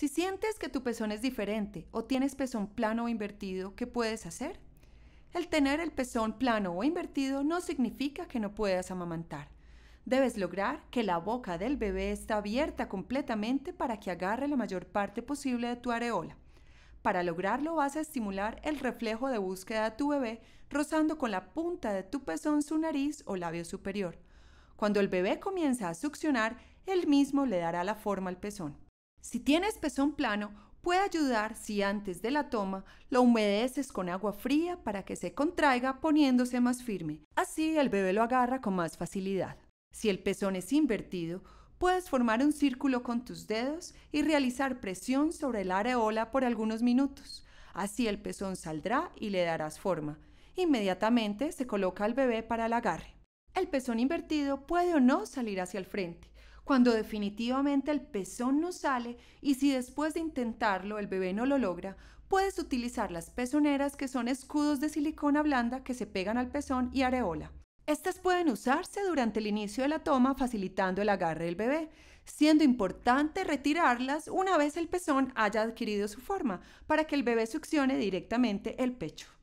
Si sientes que tu pezón es diferente o tienes pezón plano o invertido, ¿qué puedes hacer? El tener el pezón plano o invertido no significa que no puedas amamantar. Debes lograr que la boca del bebé está abierta completamente para que agarre la mayor parte posible de tu areola. Para lograrlo vas a estimular el reflejo de búsqueda de tu bebé rozando con la punta de tu pezón su nariz o labio superior. Cuando el bebé comienza a succionar, él mismo le dará la forma al pezón. Si tienes pezón plano, puede ayudar si antes de la toma lo humedeces con agua fría para que se contraiga poniéndose más firme. Así el bebé lo agarra con más facilidad. Si el pezón es invertido, puedes formar un círculo con tus dedos y realizar presión sobre la areola por algunos minutos. Así el pezón saldrá y le darás forma. Inmediatamente se coloca al bebé para el agarre. El pezón invertido puede o no salir hacia el frente cuando definitivamente el pezón no sale y si después de intentarlo el bebé no lo logra, puedes utilizar las pezoneras que son escudos de silicona blanda que se pegan al pezón y areola. Estas pueden usarse durante el inicio de la toma facilitando el agarre del bebé, siendo importante retirarlas una vez el pezón haya adquirido su forma para que el bebé succione directamente el pecho.